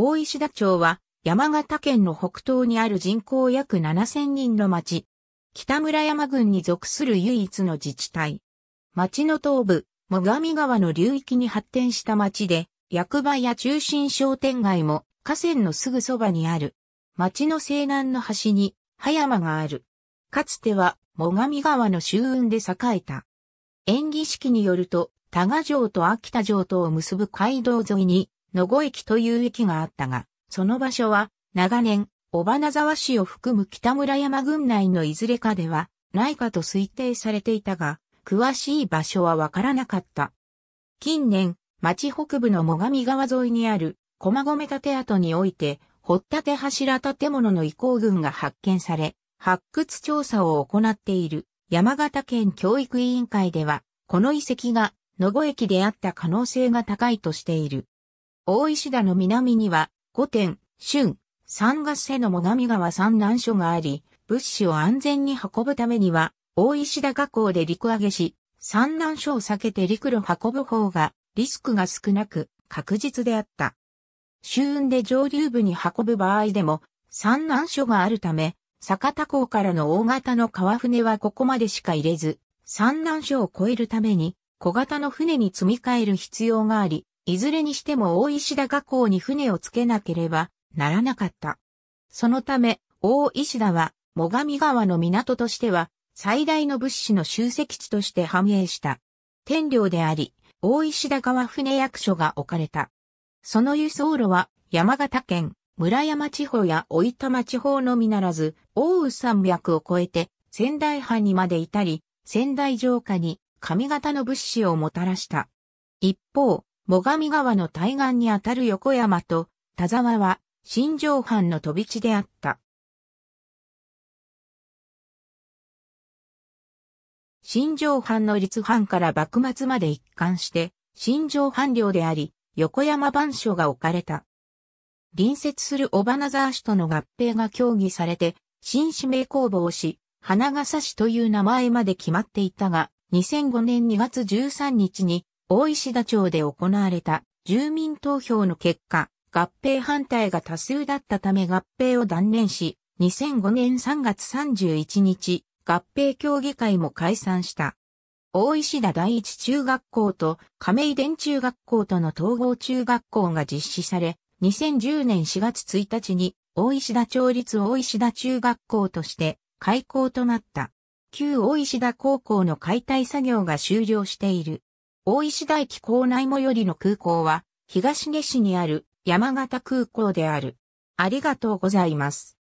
大石田町は山形県の北東にある人口約7000人の町。北村山郡に属する唯一の自治体。町の東部、最上川の流域に発展した町で、役場や中心商店街も河川のすぐそばにある。町の西南の端に葉山がある。かつては最上川の周運で栄えた。演技式によると、多賀城と秋田城とを結ぶ街道沿いに、野後駅という駅があったが、その場所は、長年、尾花沢市を含む北村山群内のいずれかでは、ないかと推定されていたが、詳しい場所はわからなかった。近年、町北部の最上川沿いにある、駒込建跡において、掘っ立柱建物の移行群が発見され、発掘調査を行っている山形県教育委員会では、この遺跡が野後駅であった可能性が高いとしている。大石田の南には、御殿、春、三月瀬の最上川三南所があり、物資を安全に運ぶためには、大石田河口で陸揚げし、三南所を避けて陸路運ぶ方が、リスクが少なく、確実であった。周運で上流部に運ぶ場合でも、三南所があるため、酒田港からの大型の川船はここまでしか入れず、三南所を越えるために、小型の船に積み替える必要があり、いずれにしても大石田河口に船をつけなければならなかった。そのため、大石田は、最上川の港としては、最大の物資の集積地として繁栄した。天領であり、大石田川船役所が置かれた。その輸送路は、山形県、村山地方や大玉地方のみならず、奥羽山脈を越えて、仙台藩にまで至り、仙台城下に、上方の物資をもたらした。一方、最上川の対岸にあたる横山と田沢は新城藩の飛び地であった。新城藩の立藩から幕末まで一貫して、新城藩領であり、横山番所が置かれた。隣接する尾花沢市との合併が協議されて、新指名公募をし、花笠市という名前まで決まっていたが、2005年2月13日に大石田町で行われた住民投票の結果、合併反対が多数だったため合併を断念し、2005年3月31日、合併協議会も解散した。大石田第一中学校と亀井田中学校との統合中学校が実施され、2010年4月1日に大石田町立大石田中学校として開校となった。旧大石田高校の解体作業が終了している。大石大機構内最寄りの空港は、東根市にある山形空港である。ありがとうございます。